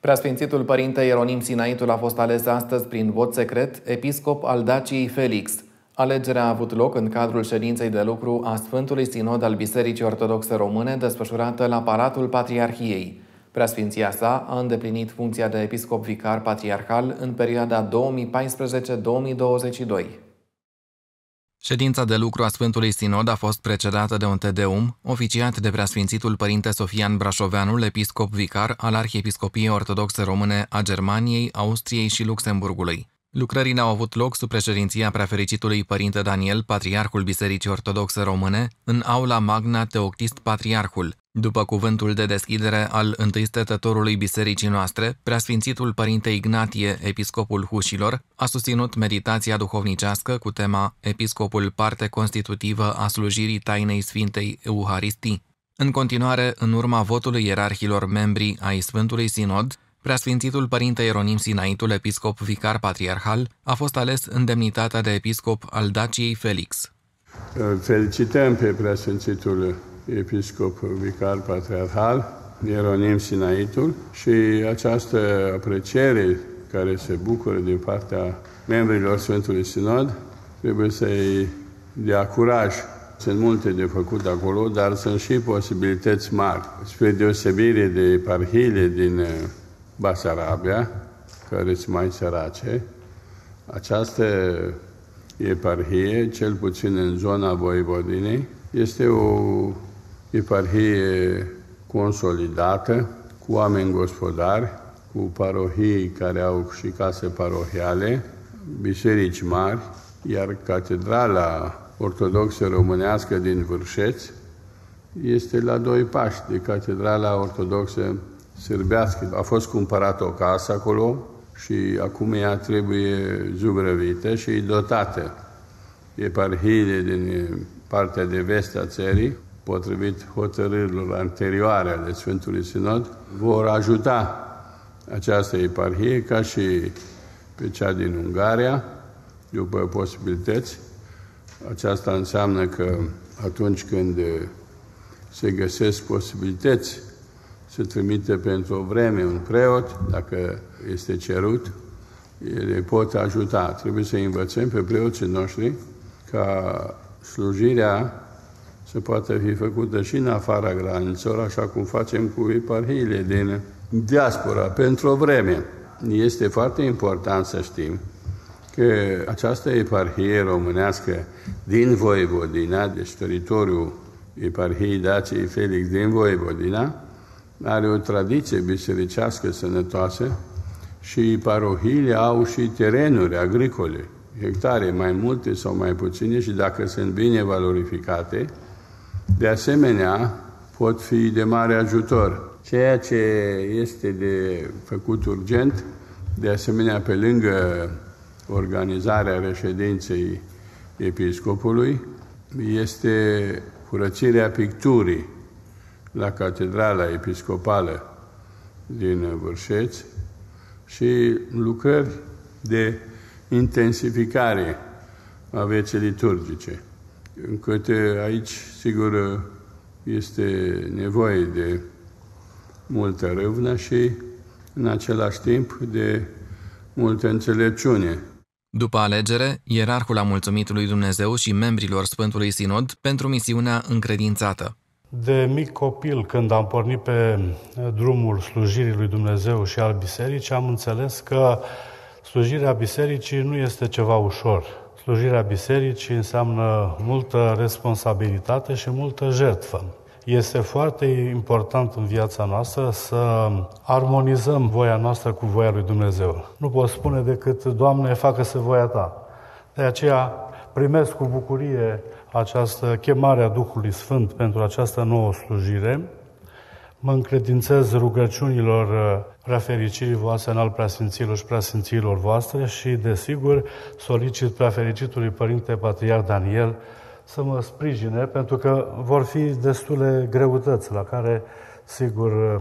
Preasfințitul Părinte Ieronim Sinaitul a fost ales astăzi prin vot secret episcop al Daciei Felix. Alegerea a avut loc în cadrul ședinței de lucru a Sfântului Sinod al Bisericii Ortodoxe Române desfășurată la Paratul Patriarhiei. Preasfinția sa a îndeplinit funcția de episcop vicar patriarhal în perioada 2014-2022. Ședința de lucru a Sfântului Sinod a fost precedată de un tedeum, oficiat de preasfințitul părinte Sofian Brașoveanul, episcop vicar al Arhiepiscopiei Ortodoxe Române a Germaniei, Austriei și Luxemburgului. Lucrările au avut loc sub președinția prefericitului părinte Daniel, patriarhul Bisericii Ortodoxe Române, în aula Magna Teoctist Patriarhul, după cuvântul de deschidere al stătătorului bisericii noastre, preasfințitul Părinte Ignatie, episcopul Hușilor, a susținut meditația duhovnicească cu tema Episcopul parte constitutivă a slujirii tainei Sfintei Euharistii. În continuare, în urma votului ierarhilor membri ai Sfântului Sinod, Preasfințitul Părinte Ieronim Sinaitul, episcop vicar patriarhal, a fost ales în demnitatea de episcop al Daciei Felix. Felicităm pe Preasfințitul episcop vicar patriarhal, Ieronim Sinaitul, și această apreciere care se bucură din partea membrilor Sfântului Sinod, trebuie să-i dea curaj. Sunt multe de făcut acolo, dar sunt și posibilități mari. Spre deosebire de parhile din uh, Basarabia, care sunt mai sărace, această eparhie, cel puțin în zona Voivodinei, este o eparhie consolidată, cu oameni gospodari, cu parohii care au și case parohiale, biserici mari, iar Catedrala Ortodoxă Românească din Vârșeț este la doi pași de Catedrala Ortodoxă Sârbească. A fost cumpărată o casă acolo și acum ea trebuie zugrăvită și dotată. Eparhiile din partea de vest a țării potrivit hotărârilor anterioare ale Sfântului Sinod, vor ajuta această eparhie ca și pe cea din Ungaria, după posibilități. Aceasta înseamnă că atunci când se găsesc posibilități, se trimite pentru o vreme un preot, dacă este cerut, ele pot ajuta. Trebuie să învățăm pe preoții noștri ca slujirea să poată fi făcută și în afara granițelor, așa cum facem cu eparhiile din diaspora, pentru o vreme. Este foarte important să știm că această eparhie românească din Voivodina, deci teritoriul eparhiei Dacei Felix din Voivodina, are o tradiție bisericească sănătoasă și parohiile au și terenuri agricole, hectare mai multe sau mai puține și dacă sunt bine valorificate, de asemenea, pot fi de mare ajutor. Ceea ce este de făcut urgent, de asemenea, pe lângă organizarea reședinței episcopului, este curățirea picturii la Catedrala Episcopală din Vârșeț și lucrări de intensificare a vieții liturgice încât eh, aici, sigur, eh, este nevoie de multă râvnă și, în același timp, de multă înțelepciune. După alegere, ierarhul a mulțumit lui Dumnezeu și membrilor Sfântului Sinod pentru misiunea încredințată. De mic copil, când am pornit pe eh, drumul slujirii lui Dumnezeu și al bisericii, am înțeles că slujirea bisericii nu este ceva ușor Slujirea bisericii înseamnă multă responsabilitate și multă jertfă. Este foarte important în viața noastră să armonizăm voia noastră cu voia lui Dumnezeu. Nu pot spune decât, Doamne, facă-se voia Ta. De aceea primesc cu bucurie această chemare a Duhului Sfânt pentru această nouă slujire mă încredințez rugăciunilor uh, prefericirii voastre, în al preasfinților și preasfinților voastre și, desigur, solicit prefericitului Părinte Patriarh Daniel să mă sprijine, pentru că vor fi destule greutăți la care, sigur, uh,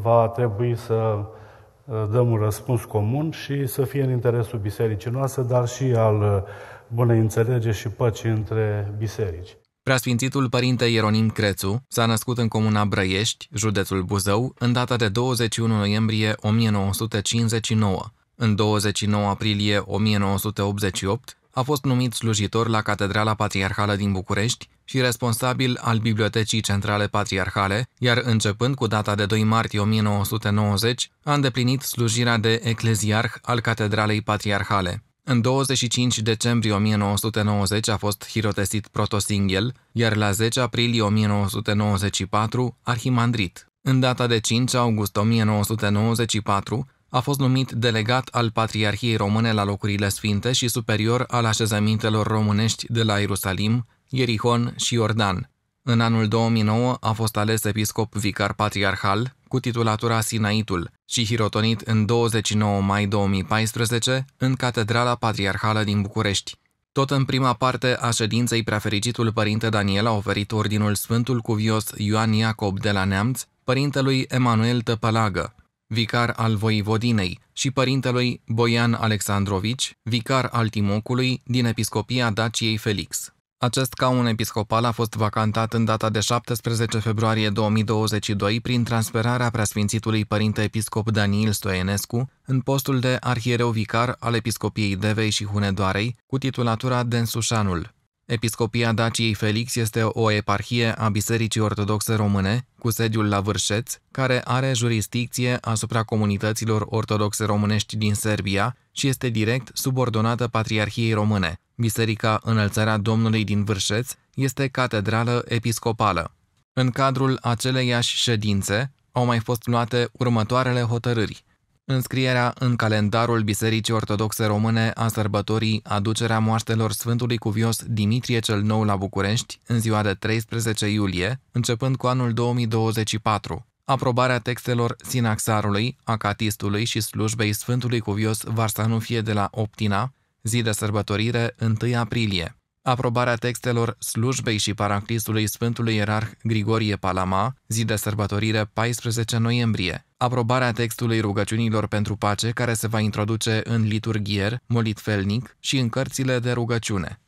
va trebui să uh, dăm un răspuns comun și să fie în interesul bisericii noastre, dar și al bunei înțelege și păcii între biserici. Preasfințitul părinte Ieronim Crețu s-a născut în comuna Brăiești, județul Buzău, în data de 21 noiembrie 1959. În 29 aprilie 1988 a fost numit slujitor la Catedrala Patriarhală din București și responsabil al Bibliotecii Centrale Patriarhale, iar începând cu data de 2 martie 1990, a îndeplinit slujirea de ecleziarh al Catedralei Patriarhale. În 25 decembrie 1990 a fost hirotesit protosinghel, iar la 10 aprilie 1994 arhimandrit. În data de 5 august 1994 a fost numit delegat al Patriarhiei Române la locurile sfinte și superior al așezămintelor românești de la Ierusalim, Ierihon și Iordan, în anul 2009 a fost ales episcop vicar patriarhal cu titulatura Sinaitul și hirotonit în 29 mai 2014 în Catedrala Patriarhală din București. Tot în prima parte a ședinței, preafericitul părinte Daniel a oferit ordinul Sfântul Cuvios Ioan Iacob de la Neamț, părintelui Emanuel Tăpălagă, vicar al Voivodinei, și părintelui Boian Alexandrovici, vicar al Timocului din Episcopia Daciei Felix. Acest caun episcopal a fost vacantat în data de 17 februarie 2022 prin transferarea preasfințitului Părinte Episcop Daniel Stoienescu în postul de arhiereu vicar al Episcopiei Devei și Hunedoarei, cu titulatura Densușanul. Episcopia Daciei Felix este o eparhie a Bisericii Ortodoxe Române, cu sediul la Vârșeț, care are jurisdicție asupra comunităților ortodoxe românești din Serbia și este direct subordonată Patriarhiei Române, Biserica Înălțarea Domnului din Vârșeț este catedrală episcopală. În cadrul aceleiași ședințe au mai fost luate următoarele hotărâri. Înscrierea în calendarul Bisericii Ortodoxe Române a sărbătorii aducerea moaștelor Sfântului Cuvios Dimitrie cel Nou la București în ziua de 13 iulie, începând cu anul 2024. Aprobarea textelor Sinaxarului, Acatistului și slujbei Sfântului Cuvios Varsanufie de la Optina, zi de sărbătorire 1 aprilie. Aprobarea textelor slujbei și paraclisului Sfântului Ierarh Grigorie Palama, zi de sărbătorire 14 noiembrie. Aprobarea textului rugăciunilor pentru pace care se va introduce în liturghier, molitfelnic și în cărțile de rugăciune.